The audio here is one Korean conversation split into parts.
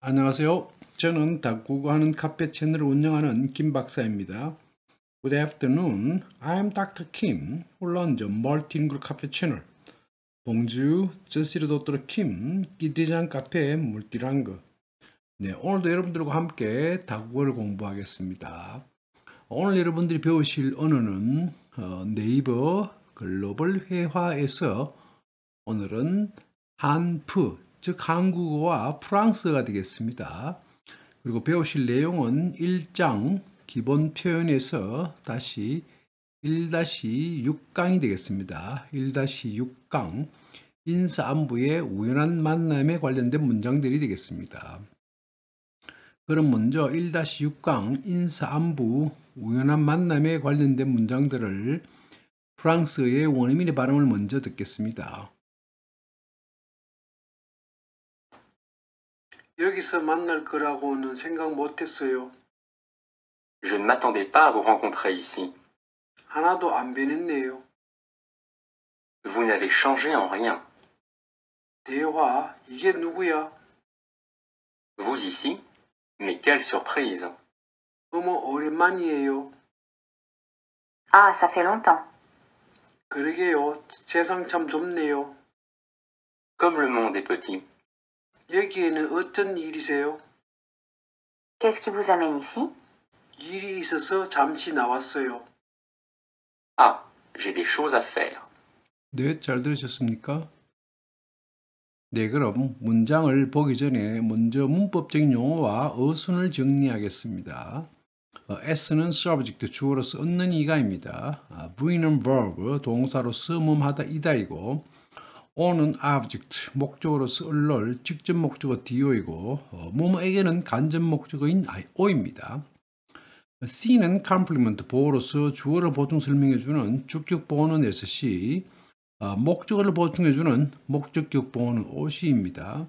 안녕하세요. 저는 닭국어 하는 카페 채널을 운영하는 김 박사입니다. Good afternoon. I am Dr. Kim, who runs a multilingual cafe channel. Bonjour, je suis le docteur Kim, qui design cafe multilingue. 네, 오늘도 여러분들과 함께 닭국어를 공부하겠습니다. 오늘 여러분들이 배우실 언어는 네이버 글로벌 회화에서 오늘은 한프 즉 한국어와 프랑스어가 되겠습니다. 그리고 배우실 내용은 1장 기본 표현에서 다시 1-6강이 되겠습니다. 1-6강 인사 안부의 우연한 만남에 관련된 문장들이 되겠습니다. 그럼 먼저 1-6강 인사 안부 우연한 만남에 관련된 문장들을 프랑스의 원어민의 발음을 먼저 듣겠습니다. Je ne m'attendais pas à vous rencontrer ici. Vous n'avez changé en rien. Vous ici Mais quelle surprise Ah, ça fait longtemps. Comme le monde est petit. 여기에는 어떤 일이세요? Qu'est-ce qui vous amène ici? 일이 있어서 잠시 나왔어요. Ah, j'ai des choses à faire. 네, 잘 들으셨습니까? 네, 그럼 문장을 보기 전에 먼저 문법적인 용어와 어순을 정리하겠습니다. 어, S는 subject, 주어로서 얻는 이가입니다. V는 아, verb, 동사로 쓰음하다 이다이고 on은 object, 목적으로서 을을, 직접 목적어 do이고 어, 뭐뭐에게는 간접 목적어인 o입니다. C는 complement, 보어로서 주어를 보충 설명해주는 주격 보어는 SC, 어, 목적어를 보충해주는 목적격 보어는 OC입니다.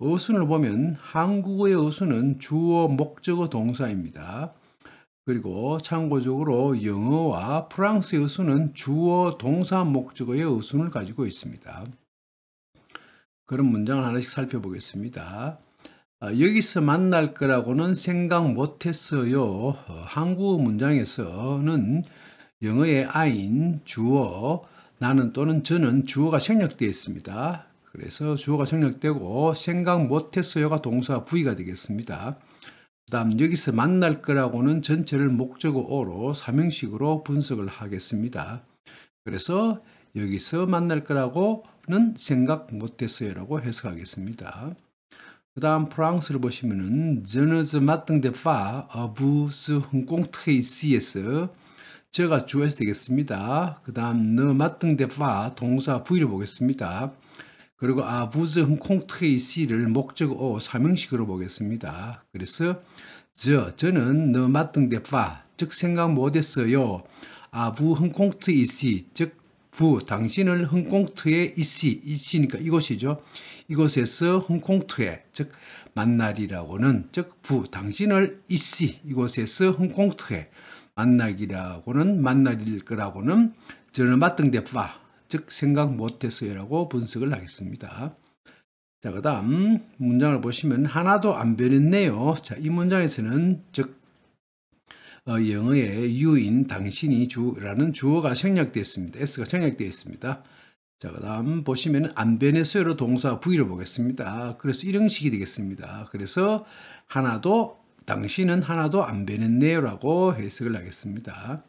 어순을 보면 한국어의 어순은 주어, 목적어, 동사입니다. 그리고 참고적으로 영어와 프랑스의 어순은 주어, 동사, 목적어의 어순을 가지고 있습니다. 그런 문장을 하나씩 살펴보겠습니다. 아, 여기서 만날 거라고는 생각 못했어요. 어, 한국어 문장에서는 영어의 I인 주어 나는 또는 저는 주어가 생략되어 있습니다. 그래서 주어가 생략되고 생각 못했어요가 동사 부위가 되겠습니다. 그 다음 여기서 만날 거라고는 전체를 목적어로 삼형식으로 분석을 하겠습니다. 그래서 여기서 만날 거라고는 생각 못했어요 라고 해석하겠습니다. 그 다음 프랑스를 보시면은 Je ne sais maintenant 제가 주어서 되겠습니다. 그 다음 ne m a i 동사 부위를 보겠습니다. 그리고 아부즈 흥콩트레이시를 목적어 삼형식으로 보겠습니다. 그래서 저, 저는 너마등대파, 즉 생각 못했어요. 아부 흥콩트이시, 즉부 당신을 헝콩트에이시 이씨니까 이곳이죠. 이곳에서 헝콩트에 즉 만날이라고는 즉 부 당신을 이씨 이곳에서 헝콩트에 만나기라고는 만날일 거라고는 저는 마땅대 빠, 즉 생각 못했어요라고 분석을 하겠습니다. 자, 그 다음 문장을 보시면 하나도 안 변했네요. 자, 이 문장에서는 즉 어, 영어의 유인 당신이 주라는 주어가 생략되었습니다. S가 생략되어 있습니다. 자, 그 다음 보시면 안베네수에로 동사 V를 보겠습니다. 그래서 이런 식이 되겠습니다. 그래서 하나도 당신은 하나도 안베네네요라고 해석을 하겠습니다.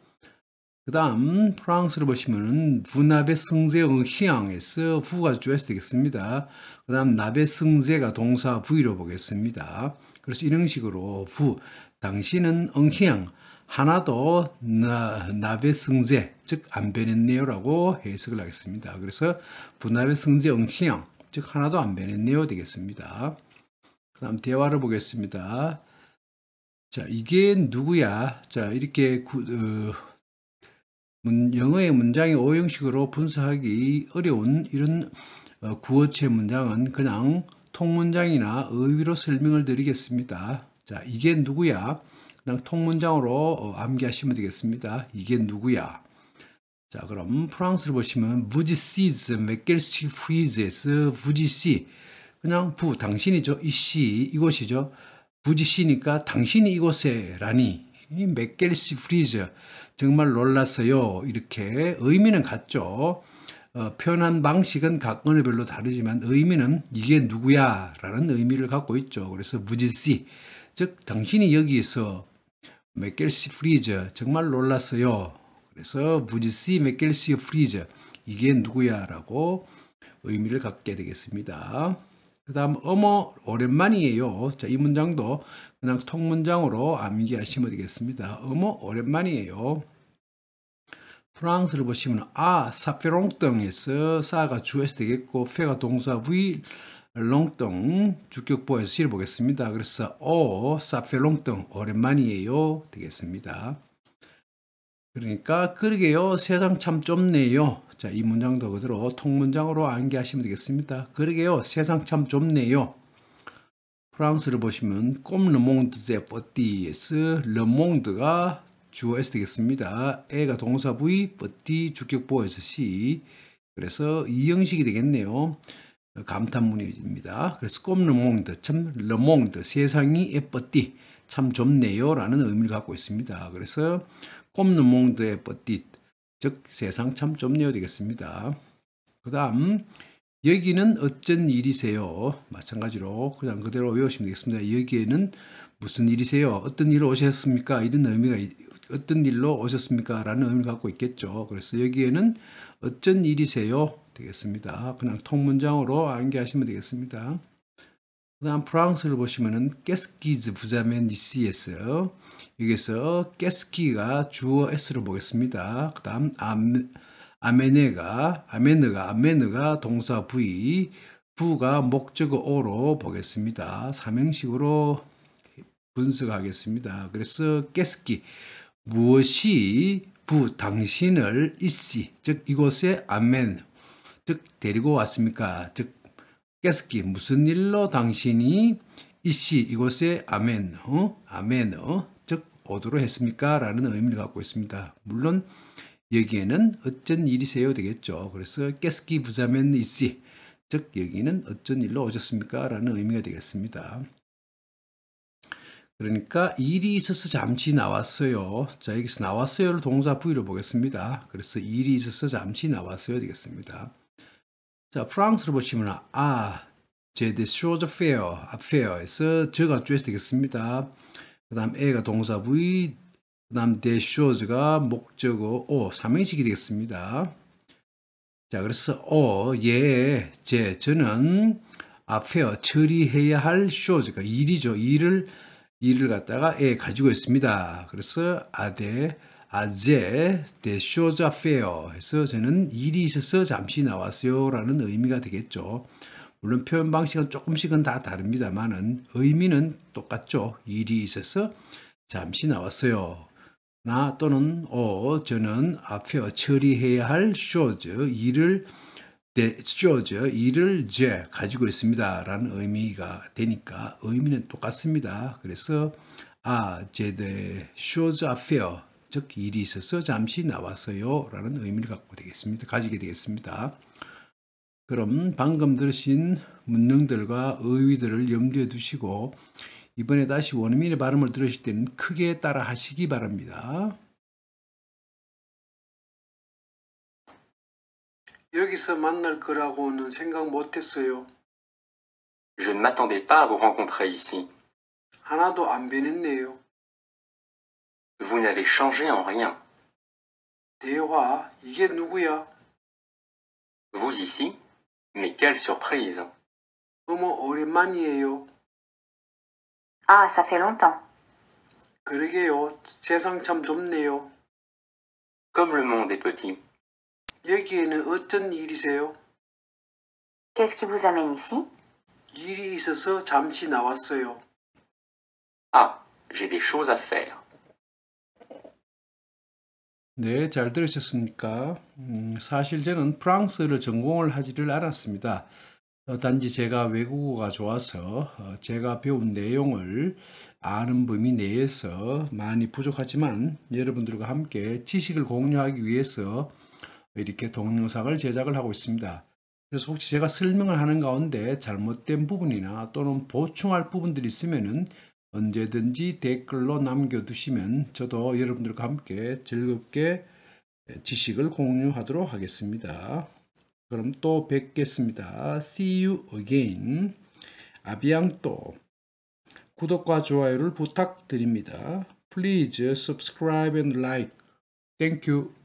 그 다음 프랑스를 보시면은 부나베 승제응 희앙에서 부가 주어서 되겠습니다. 그 다음 나베 승제가 동사 부위로 보겠습니다. 그래서 이런 식으로 부 당신은 응희양 하나도 나베 승제, 즉 안 변했네요라고 해석을 하겠습니다. 그래서 분합의 승제 응시형, 즉 하나도 안 변했네요 되겠습니다. 그 다음 대화를 보겠습니다. 자, 이게 누구야? 자, 이렇게 구, 어, 문, 영어의 문장이 오형식으로 분석하기 어려운 이런 어, 구어체 문장은 그냥 통문장이나 의위로 설명을 드리겠습니다. 자, 이게 누구야? 그냥 통문장으로 어, 암기하시면 되겠습니다. 이게 누구야? 자 그럼 프랑스를 보시면 부지시즈 맥겔시 프리즈에서 부지시 그냥 부 당신이죠. 이시 이곳이죠. 부지시니까 당신이 이곳에 라니 이 맥겔시 프리즈 정말 놀랐어요. 이렇게 의미는 같죠. 어, 표현한 방식은 각건의별로 다르지만 의미는 이게 누구야 라는 의미를 갖고 있죠. 그래서 무지시 즉 당신이 여기서 맥겔시 프리저 정말 놀랐어요. 그래서 무지시 맥겔시 프리저 이게 누구야라고 의미를 갖게 되겠습니다. 그 다음 어머 오랜만이에요. 자, 이 문장도 그냥 통문장으로 암기하시면 되겠습니다. 어머 오랜만이에요. 프랑스를 보시면 아 사페롱 땅에서 사가 주어서 되겠고 페가 동사 부이 롱뚱 주격보에서 실어보겠습니다. 그래서 오 어, 사페 롱뚱 오랜만이에요 되겠습니다. 그러니까 그러게요 세상 참 좁네요. 자 이 문장도 그대로 통문장으로 암기하시면 되겠습니다. 그러게요 세상 참 좁네요. 프랑스를 보시면 꼼 르몽드제 버티에스 르몽드가 주어 에서 되겠습니다. 에가 동사 부위 버티 주격보에서 C 그래서 이 형식이 되겠네요. 감탄문입니다. 그래서 꼼르몽드, 참 르몽드, 세상이 예뻤디, 참 좁네요 라는 의미를 갖고 있습니다. 그래서 꼼르몽드 예뻤디, 즉 세상 참 좁네요 되겠습니다. 그 다음 여기는 어쩐 일이세요? 마찬가지로 그냥 그대로 외우시면 되겠습니다. 여기에는 무슨 일이세요? 어떤 일로 오셨습니까? 이런 의미가 어떤 일로 오셨습니까? 라는 의미를 갖고 있겠죠. 그래서 여기에는 어쩐 일이세요? 되겠습니다. 그냥 통문장으로 암기하시면 되겠습니다. 그다음 프랑스를 보시면은 깨스키즈 부자맨 니시에스 여기서 깨스키가 주어 S로 보겠습니다. 그다음 아메네가 아메네가 아메네가 동사 V 부가 목적어 O로 보겠습니다. 삼형식으로 분석하겠습니다. 그래서 깨스키 무엇이 부 당신을 이시 즉 이곳에 아멘 즉 데리고 왔습니까? 즉 깨스키 무슨 일로 당신이 이씨 이곳에 아멘 어? 아멘 어? 즉 오도록 했습니까? 라는 의미를 갖고 있습니다. 물론 여기에는 어쩐 일이세요 되겠죠. 그래서 깨스키 부자면 이씨 즉 여기는 어쩐 일로 오셨습니까? 라는 의미가 되겠습니다. 그러니까 일이 있어서 잠시 나왔어요. 자 여기서 나왔어요를 동사 부위로 보겠습니다. 그래서 일이 있어서 잠시 나왔어요 되겠습니다. 자, 프랑스로 보시면 아, 제 the shows f 에서 저가 주어서 되겠습니다. 그 다음 a가 동사 v, 그 다음 the s h 가 목적어 o, 삼행식이 되겠습니다. 자, 그래서 어, 예, 제, 저는 a f f 처리해야 할쇼즈가 일이죠. 일을, 일을 갖다가 에 가지고 있습니다. 그래서 아데 네. 아제 데쇼자 페어 해서 저는 일이 있어서 잠시 나왔어요 라는 의미가 되겠죠. 물론 표현 방식은 조금씩은 다 다릅니다만은 의미는 똑같죠. 일이 있어서 잠시 나왔어요. 나 또는 어 저는 앞에 처리해야 할 쇼즈 일을 쇼즈 일을 제 가지고 있습니다 라는 의미가 되니까 의미는 똑같습니다. 그래서 아 제대 쇼즈 아페어 즉 일이 있어서 잠시 나왔어요라는 의미를 갖고 되겠습니다. 가지게 되겠습니다. 그럼 방금 들으신 문능들과 의위들을 염두에 두시고 이번에 다시 원어민의 발음을 들으실 때는 크게 따라 하시기 바랍니다. 여기서 만날 거라고는 생각 못했어요. Je ne m'attendais pas à vous rencontrer ici. 하나도 안 변했네요. Vous n'avez changé en rien. Vous ici? Mais quelle surprise! Ah, ça fait longtemps. Comme le monde est petit. Qu'est-ce qui vous amène ici? Ah, j'ai des choses à faire. 네, 잘 들으셨습니까? 음, 사실 저는 프랑스를 전공을 하지를 않았습니다. 어, 단지 제가 외국어가 좋아서 어, 제가 배운 내용을 아는 범위 내에서 많이 부족하지만 여러분들과 함께 지식을 공유하기 위해서 이렇게 동영상을 제작을 하고 있습니다. 그래서 혹시 제가 설명을 하는 가운데 잘못된 부분이나 또는 보충할 부분들이 있으면은 언제든지 댓글로 남겨두시면 저도 여러분들과 함께 즐겁게 지식을 공유하도록 하겠습니다. 그럼 또 뵙겠습니다. See you again. 아비앙또 구독과 좋아요를 부탁드립니다. Please subscribe and like. Thank you.